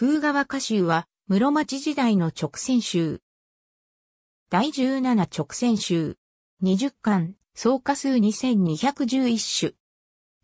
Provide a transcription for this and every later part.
風川歌集は、室町時代の直線集。第17直線集。20巻、総歌数2211種。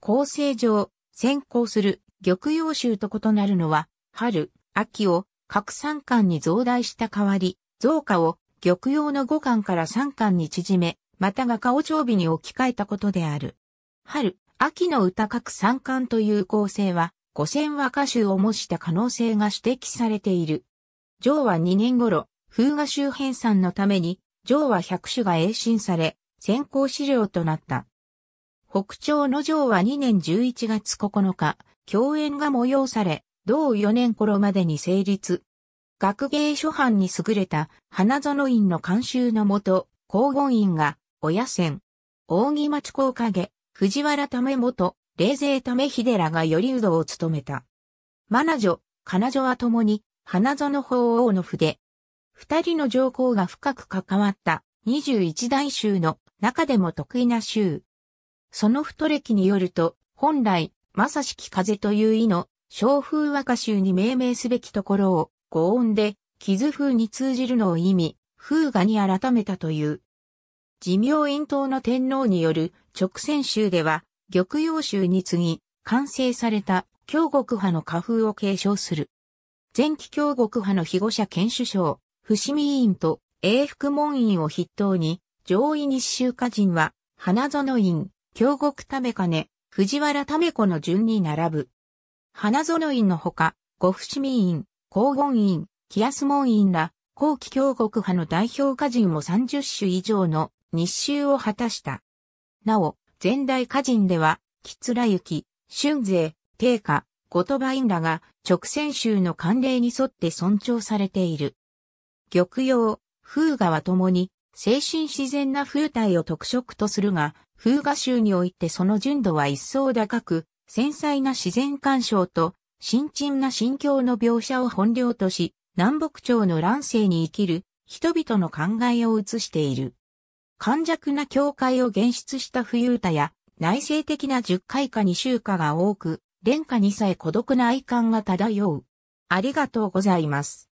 構成上、先行する玉葉集と異なるのは、春、秋を各三巻に増大した代わり、増加を玉葉の五巻から三巻に縮め、またが顔長尾に置き換えたことである。春、秋の歌各三巻という構成は、五千和歌集を模した可能性が指摘されている。上は2年頃、風画集編纂のために、上は百首が栄進され、先行資料となった。北朝の上は2年11月9日、共演が催され、同4年頃までに成立。学芸諸藩に優れた花園院の監修のもと、黄金院が、親線。扇町高影、藤原為元、冷勢為秀らが頼人を務めた。マナ女、ジ女は共に、花園法王の筆。二人の上皇が深く関わった二十一大衆の中でも得意な衆。その太歴によると、本来、正しき風という意の、小風和歌衆に命名すべきところを、語音で、傷風に通じるのを意味、風雅に改めたという。寿命陰党の天皇による直線衆では、玉葉州に次ぎ、完成された京極派の家風を継承する。前期京極派の被護者兼首相、伏見委員と永福門院を筆頭に、上位日州家人は、花園院、京極為金、藤原為子の順に並ぶ。花園院のほか、五伏見院、高委院、木安門院ら、後期京極派の代表歌人も30種以上の日州を果たした。なお、前代歌人では、きつらゆき、春税、定家、後鳥羽院らが直線州の慣例に沿って尊重されている。玉葉、風雅はともに、精神自然な風体を特色とするが、風雅州においてその純度は一層高く、繊細な自然干渉と、新陳な心境の描写を本領とし、南北朝の乱世に生きる人々の考えを映している。寛弱な教会を現出した富歌太や、内政的な十回か二週歌が多く、殿下にさえ孤独な哀感が漂う。ありがとうございます。